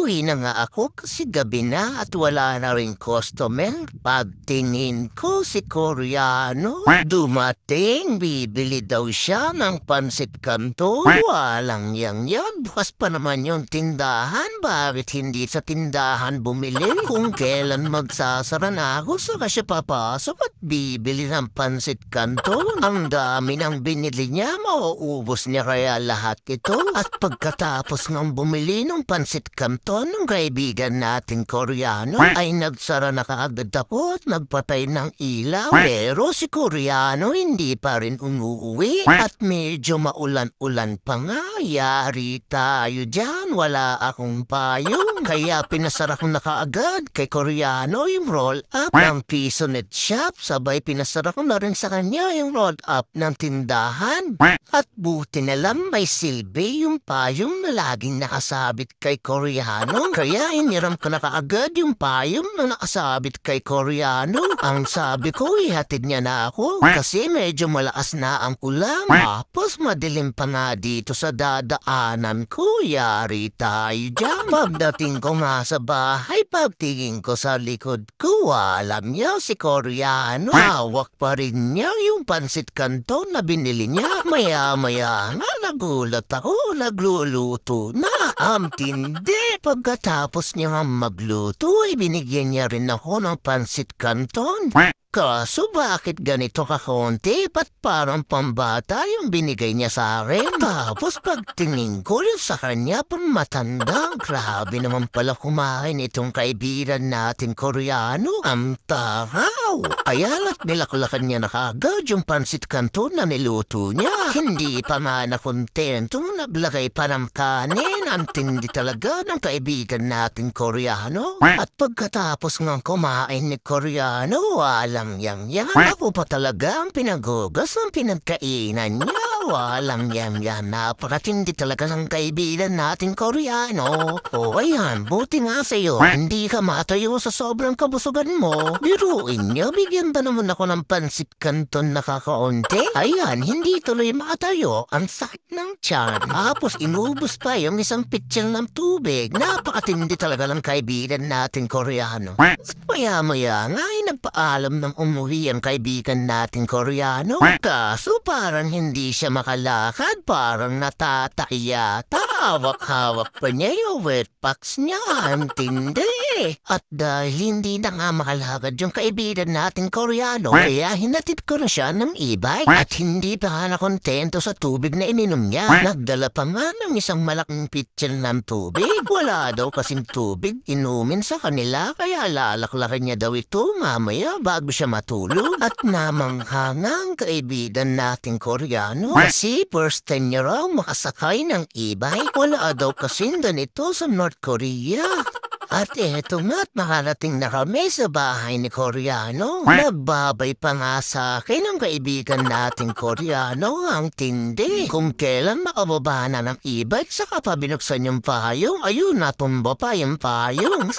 Pauwi na nga ako kasi gabi na at wala na rin customer. Pagtingin ko si Koreano, dumating, bibili daw siya ng pansit kanto. Walang yang yan, bukas pa naman yung tindahan. Bakit hindi sa tindahan bumili? Kung kailan magsasara na ako, saka siya papasok at bibili ng pansit kanto. Ang dami ng binili niya, mauubos niya kaya lahat ito. At pagkatapos ng bumili ng pansit kanto, ito ng kaibigan natin Koreano ay nagsara na kaagad ako at nagpatay ng ilaw. Pero si Koreano hindi pa rin umuwi at medyo maulan-ulan pa nga. Yari tayo dyan, wala akong payong. Kaya pinasara ko na kaagad kay Koreano yung roll-up ng piso net shop. Sabay pinasara ko na rin sa kanya yung roll-up ng tindahan. At buti na lang may silbi yung payong na laging nakasabit kay Koreano. Kaya iniram ko na kaagad yung payong na nakasabit kay Koreano. Ang sabi ko, ihatid niya na ako kasi medyo malakas na ang ulam. Tapos madilim pa na dito sa dahil pinagdadaanan ko, yari tayo dyan. Pagdating ko nga sa bahay, pagtingin ko sa likod ko, alam niya si Koreano. Hawak pa rin niya yung pansit kanton na binili niya. Maya-maya nga, nagulat ako, nagluluto na ang tindi. Pagkatapos niya magluto, ibinigyan niya rin ako ng pansit canton. Kaso bakit ganito kakaunti? Ba't parang pambata yung binigay niya sa akin? Tapos pagtingin ko rin sa kanya, matanda. Grabe naman pala kumain itong kaibigan natin Koreano. Ang taray! Wow! Ayan at nilaklakan niya na kagad yung pansit kanto na niluto niya. Hindi pa man nakontento, naglagay pa ng kanin. Ang tindi talaga ng kaibigan natin Koreano. At pagkatapos ng kumain ni Koreano, alam yang yan. Ako pa talaga ang pinagugas ang pinagkainan niya. Walang yan-yan. Napakatindi talaga ng kaibigan natin Koreano. O oh, ayan, buti nga sa'yo. Hindi ka matayo sa sobrang kabusugan mo. Biruin niya, bigyan ba naman ako ng pansit kanton na kakaunti? Ayan, hindi tuloy matayo. Ang sakit ng tiyan. Tapos inubos pa yung isang pitsil ng tubig. Napakatindi talaga ng kaibigan natin Koreano. Maya-maya nga ay nagpaalam ng umuwi ang kaibigan natin Koreano. Kaso parang hindi siya na makalakad, parang natataya. Tahawak-hawak pa niya yung wet packs niya. Ang tindi. Eh. At dahil hindi na nga makalagad yung kaibigan natin Koreano, kaya hinatid ko na siya ng e-bike. At hindi pa na kontento sa tubig na ininom niya. Nagdala pa nga ng isang malaking pitcher ng tubig. Wala daw kasing tubig inumin sa kanila, kaya lalaklakan niya daw ito mamaya bago siya matulog. At namangha nga ang kaibigan natin Koreano. Kasi first time niya raw makasakay ng e-bike. Wala daw kasing ganito sa North Korea. At eto nga at makarating na kami sa bahay ni Koreano. Nababay pa nga sa akin ang kaibigan nating Koreano ang tindi. Kung kailan makababa na ng ibig, saka pa binuksan yung payong, ayun natumba pa yung payong.